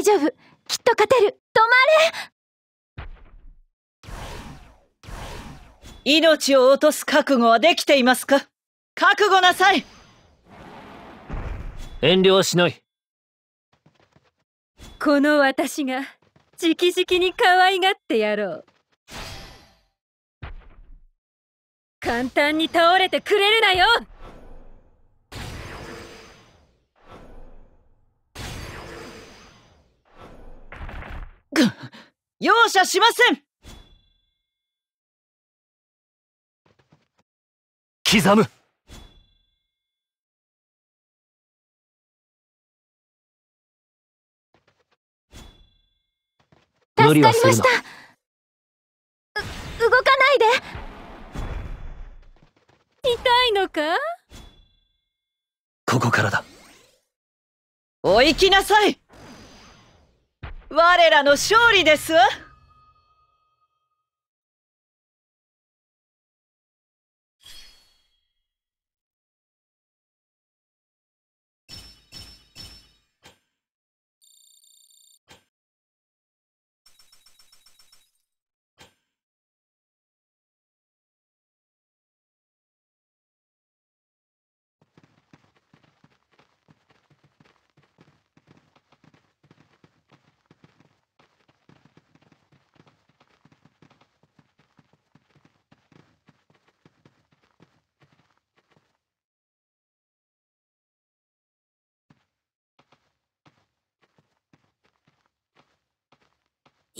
大丈夫きっと勝てる止まれ命を落とす覚悟はできていますか覚悟なさい遠慮はしないこの私が直々に可愛がってやろう簡単に倒れてくれるなよ容赦しません刻むかりましたう動かないで痛いのかここからだお行きなさい我らの勝利ですわ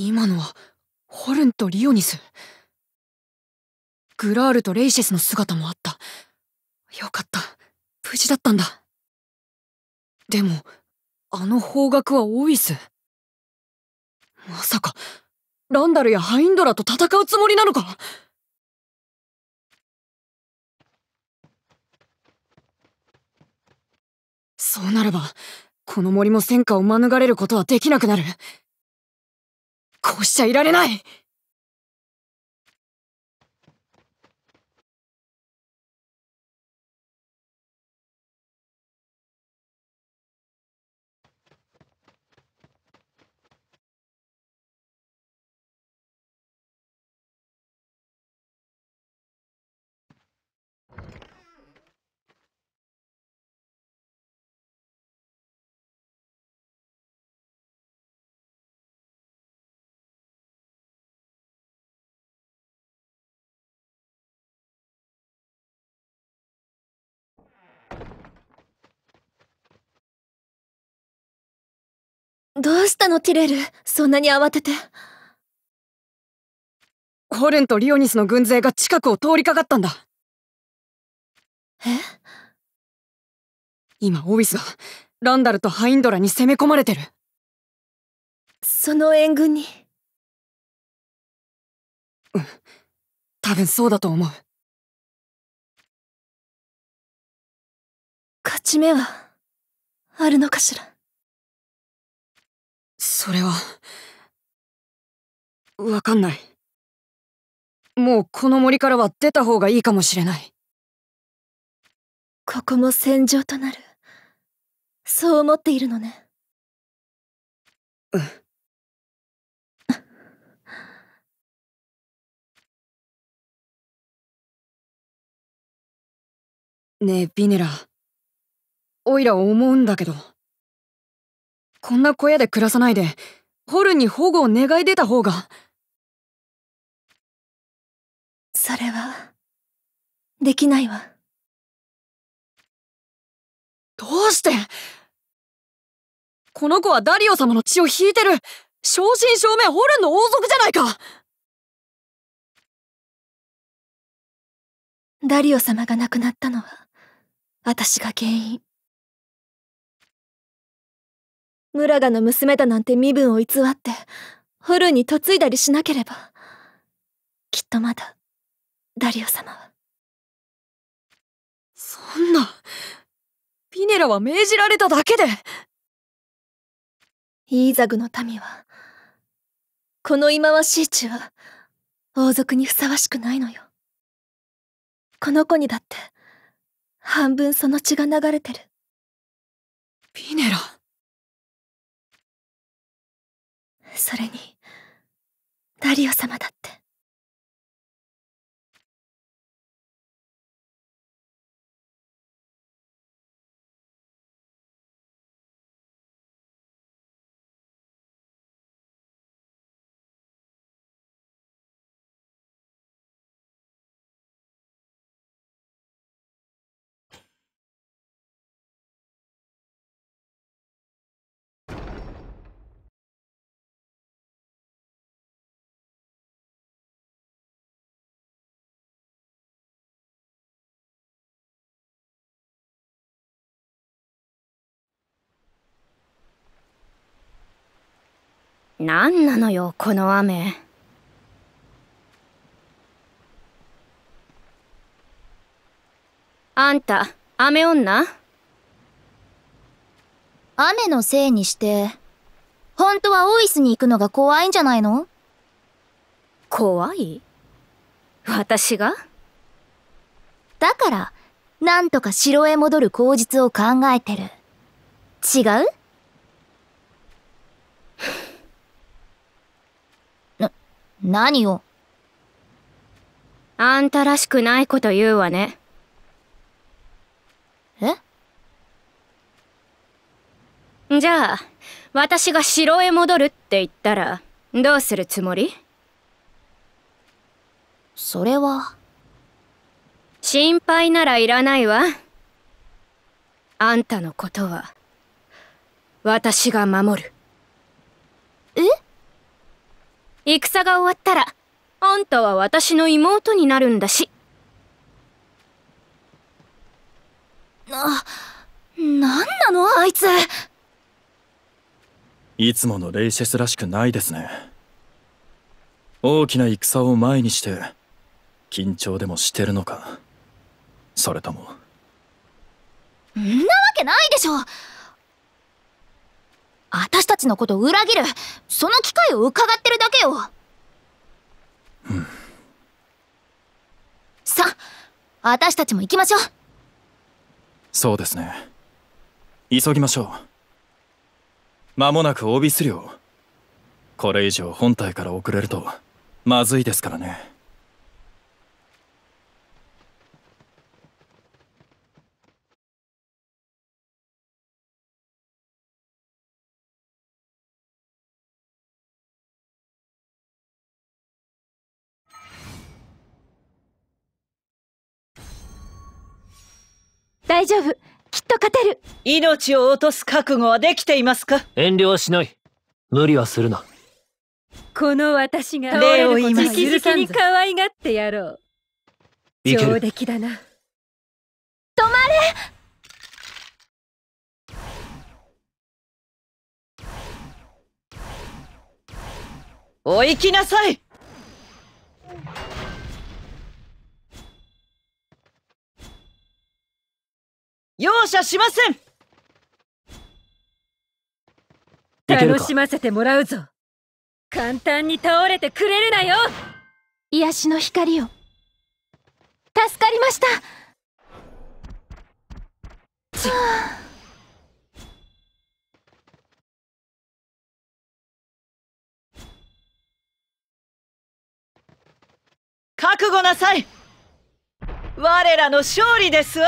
今のはホルンとリオニスグラールとレイシスの姿もあったよかった無事だったんだでもあの方角はオイスまさかランダルやハインドラと戦うつもりなのかそうなればこの森も戦火を免れることはできなくなるこうしちゃいられないどうしたのティレルそんなに慌ててホレンとリオニスの軍勢が近くを通りかかったんだえ今オビスはランダルとハインドラに攻め込まれてるその援軍にうん多分そうだと思う勝ち目はあるのかしらそれは、わかんない。もうこの森からは出た方がいいかもしれない。ここも戦場となる。そう思っているのね。うん。ねえ、ビネラ。オイラ思うんだけど。こんな小屋で暮らさないで、ホルンに保護を願い出た方が。それは、できないわ。どうしてこの子はダリオ様の血を引いてる正真正銘ホルンの王族じゃないかダリオ様が亡くなったのは、私が原因。村ガの娘だなんて身分を偽ってホルンに嫁いだりしなければきっとまだダリオ様はそんなピネラは命じられただけでイーザグの民はこの忌まわしい血は王族にふさわしくないのよこの子にだって半分その血が流れてるピネラそれにダリオ様だって何なのよこの雨あんた雨女雨のせいにして本当はオイスに行くのが怖いんじゃないの怖い私がだからなんとか城へ戻る口実を考えてる違う何をあんたらしくないこと言うわね。えじゃあ、私が城へ戻るって言ったら、どうするつもりそれは。心配ならいらないわ。あんたのことは、私が守る。え戦が終わったら、あんたは私の妹になるんだし。な、なんなのあいついつものレイシェスらしくないですね。大きな戦を前にして、緊張でもしてるのか、それとも。んなわけないでしょ私たちのこと裏切るその機会を伺ってるだけよ、うん、さあ私たちも行きましょうそうですね急ぎましょう間もなくオビス領これ以上本体から遅れるとまずいですからね大丈夫きっと勝てる命を落とす覚悟はできていますか遠慮はしない無理はするなこの私が礼を今直々に可愛がってやろう上出来だな止まれお行きなさい容赦しません楽しませてもらうぞ簡単に倒れてくれるなよ癒しの光を助かりました覚悟なさい我らの勝利ですわ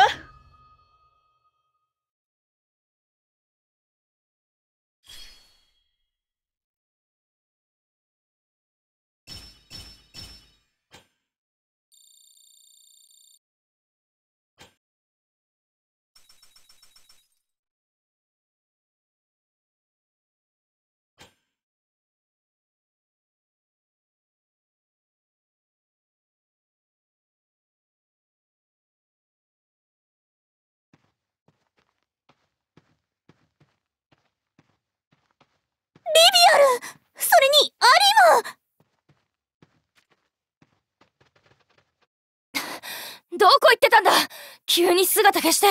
行ってたんだ急に姿消して。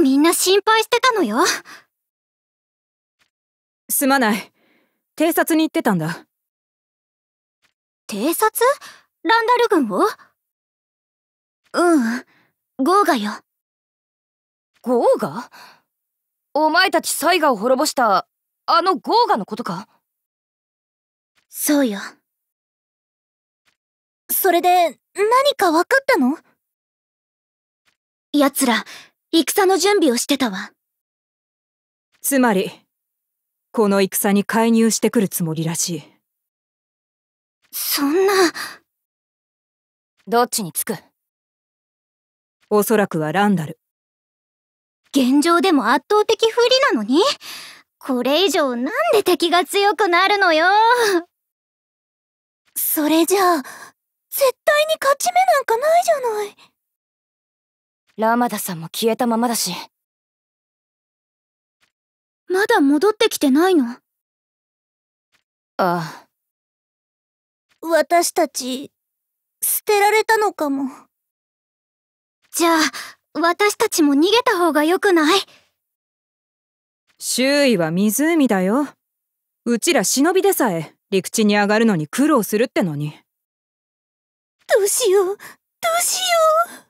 みんな心配してたのよ。すまない。偵察に行ってたんだ。偵察ランダル軍をうん、ゴーガよ。ゴーガお前たちサイガを滅ぼしたあのゴーガのことかそうよ。それで、何か分かったの奴ら、戦の準備をしてたわ。つまり、この戦に介入してくるつもりらしい。そんな。どっちにつくおそらくはランダル。現状でも圧倒的不利なのにこれ以上なんで敵が強くなるのよそれじゃあ。絶対に勝ち目なんかないじゃないラマダさんも消えたままだしまだ戻ってきてないのああ私たち捨てられたのかもじゃあ私たちも逃げた方がよくない周囲は湖だようちら忍びでさえ陸地に上がるのに苦労するってのに。どうしようどうしよ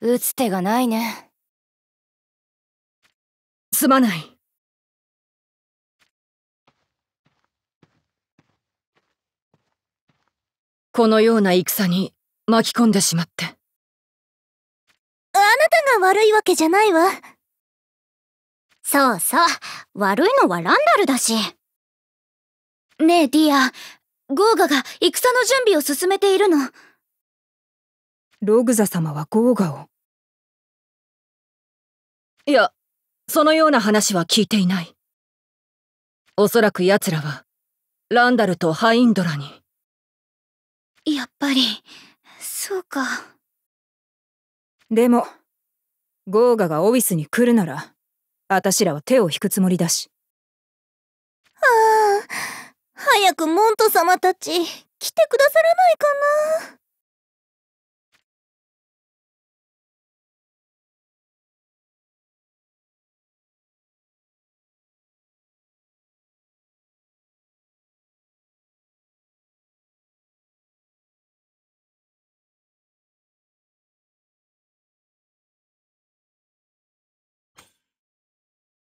う打つ手がないねすまないこのような戦に巻き込んでしまってあなたが悪いわけじゃないわそうそう悪いのはランダルだしねえディアゴーガが戦の準備を進めているのログザ様はゴーガをいやそのような話は聞いていないおそらく奴らはランダルとハインドラにやっぱりそうかでもゴーガがオフィスに来るなら私らは手を引くつもりだしああ早くモント様たち来てくださらないかな